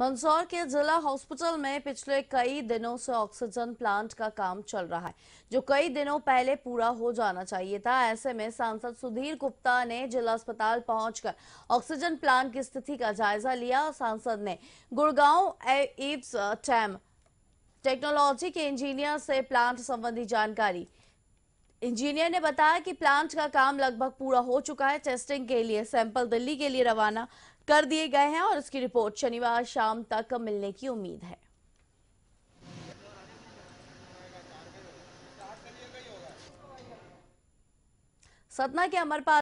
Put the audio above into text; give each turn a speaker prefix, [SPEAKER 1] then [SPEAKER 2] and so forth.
[SPEAKER 1] मंदसौर के जिला हॉस्पिटल में पिछले कई दिनों से ऑक्सीजन प्लांट का काम चल रहा है जो कई दिनों पहले पूरा हो जाना चाहिए था ऐसे में सांसद सुधीर गुप्ता ने जिला अस्पताल पहुंचकर ऑक्सीजन प्लांट की स्थिति का जायजा लिया सांसद ने गुड़गांव एव्स टैम टेक्नोलॉजी के इंजीनियर से प्लांट संबंधी जानकारी इंजीनियर ने बताया कि प्लांट का काम लगभग पूरा हो चुका है टेस्टिंग के लिए सैंपल दिल्ली के लिए रवाना कर दिए गए हैं और उसकी रिपोर्ट शनिवार शाम तक मिलने की उम्मीद है सतना के अमरपाल